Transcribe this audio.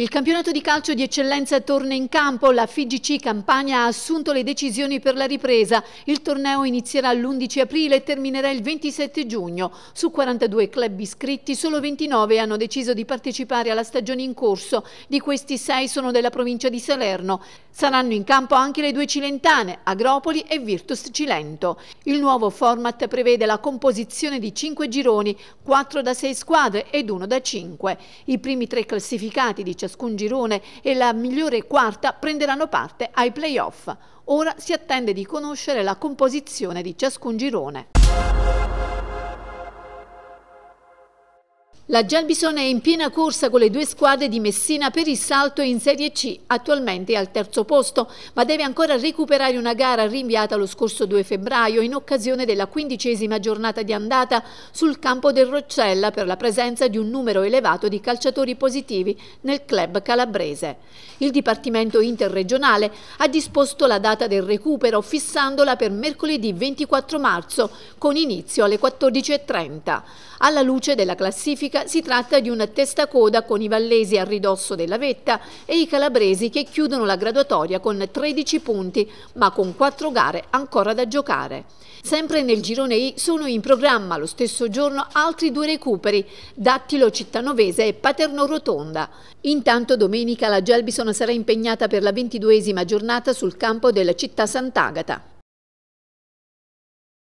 Il campionato di calcio di eccellenza torna in campo, la FIGC Campania ha assunto le decisioni per la ripresa. Il torneo inizierà l'11 aprile e terminerà il 27 giugno. Su 42 club iscritti, solo 29 hanno deciso di partecipare alla stagione in corso. Di questi 6 sono della provincia di Salerno. Saranno in campo anche le due cilentane, Agropoli e Virtus Cilento. Il nuovo format prevede la composizione di 5 gironi, 4 da 6 squadre ed 1 da 5. I primi tre classificati di ciascuno ciascun girone e la migliore quarta prenderanno parte ai playoff. Ora si attende di conoscere la composizione di ciascun girone. La Gelbison è in piena corsa con le due squadre di Messina per il salto in Serie C, attualmente al terzo posto, ma deve ancora recuperare una gara rinviata lo scorso 2 febbraio in occasione della quindicesima giornata di andata sul campo del Roccella per la presenza di un numero elevato di calciatori positivi nel club calabrese. Il Dipartimento interregionale ha disposto la data del recupero fissandola per mercoledì 24 marzo con inizio alle 14.30. Alla luce della classifica pratica si tratta di una testacoda con i vallesi a ridosso della vetta e i calabresi che chiudono la graduatoria con 13 punti, ma con 4 gare ancora da giocare. Sempre nel girone I sono in programma lo stesso giorno altri due recuperi, Dattilo Cittanovese e Paterno Rotonda. Intanto domenica la Gelbison sarà impegnata per la ventiduesima giornata sul campo della città Sant'Agata.